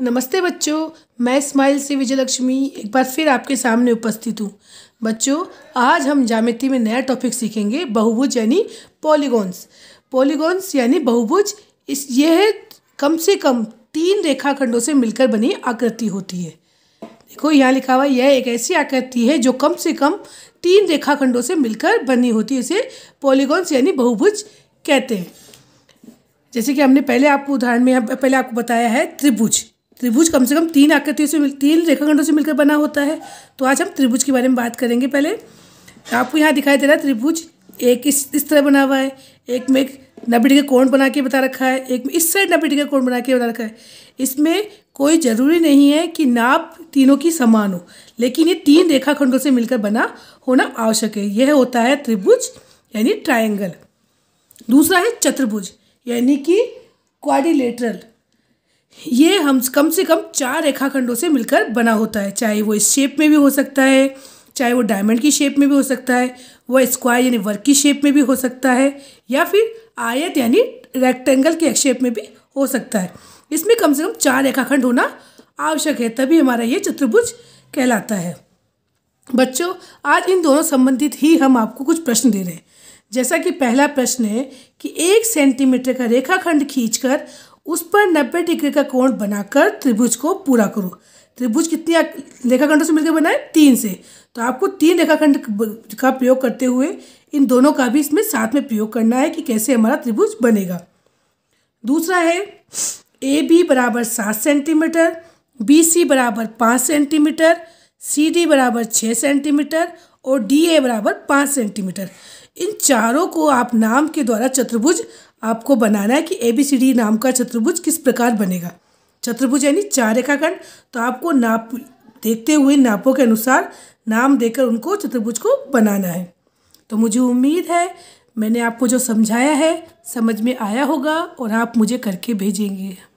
नमस्ते बच्चों मैं स्माइल से विजयलक्ष्मी एक बार फिर आपके सामने उपस्थित हूँ बच्चों आज हम जामिति में नया टॉपिक सीखेंगे बहुभुज यानी पॉलीगॉन्स पॉलीगॉन्स यानी बहुभुज इस यह है कम से कम तीन रेखाखंडों से मिलकर बनी आकृति होती है देखो यहाँ लिखा हुआ यह एक ऐसी आकृति है जो कम से कम तीन रेखाखंडों से मिलकर बनी होती है इसे पॉलीगॉन्स यानी बहुभुज कहते हैं जैसे कि हमने पहले आपको उदाहरण में पहले आपको बताया है त्रिभुज त्रिभुज कम से कम तीन आकृतियों से मिल तीन रेखाखंडों से मिलकर बना होता है तो आज हम त्रिभुज के बारे में बात करेंगे पहले आपको यहाँ दिखाई दे रहा है त्रिभुज एक इस इस तरह बना हुआ है एक में एक नब्बे डिग्री कोण बना के बता रखा है एक में इस साइड नब्बे डिग्री कोण बना के बता रखा है इसमें कोई ज़रूरी नहीं है कि नाप तीनों की समान हो लेकिन ये तीन रेखाखंडों से मिलकर बना होना आवश्यक है यह होता है त्रिभुज यानी ट्राइंगल दूसरा है चतुर्भुज यानी कि क्वारिलेटरल ये हम कम से कम चार रेखाखंडों से मिलकर बना होता है चाहे वो इस शेप में भी हो सकता है चाहे वो डायमंड की शेप में भी हो सकता है वह स्क्वायर यानी वर्क की शेप में भी हो सकता है या फिर आयत यानी रेक्टेंगल के शेप में भी हो सकता है इसमें कम से कम चार रेखाखंड होना आवश्यक है तभी हमारा ये चतुर्भुज कहलाता है बच्चों आज इन दोनों संबंधित ही हम आपको कुछ प्रश्न दे रहे हैं जैसा कि पहला प्रश्न है कि एक सेंटीमीटर का रेखाखंड खींचकर उस पर नब्बे डिग्री का कोण बनाकर त्रिभुज को पूरा करो त्रिभुज कितनी रेखाखंडों से मिलकर बनाए तीन से तो आपको तीन रेखाखंड का प्रयोग करते हुए इन दोनों का भी इसमें साथ में प्रयोग करना है कि कैसे हमारा त्रिभुज बनेगा दूसरा है ए बी बराबर सात सेंटीमीटर बी सी बराबर पाँच सेंटीमीटर सी डी बराबर छः सेंटीमीटर और डी ए बराबर पाँच सेंटीमीटर इन चारों को आप नाम के द्वारा चतुर्भुज आपको बनाना है कि ए बी सी डी नाम का चतुर्भुज किस प्रकार बनेगा चतुर्भुज यानी चार रेखाखंड तो आपको नाप देखते हुए नापों के अनुसार नाम देकर उनको चतुर्भुज को बनाना है तो मुझे उम्मीद है मैंने आपको जो समझाया है समझ में आया होगा और आप मुझे करके भेजेंगे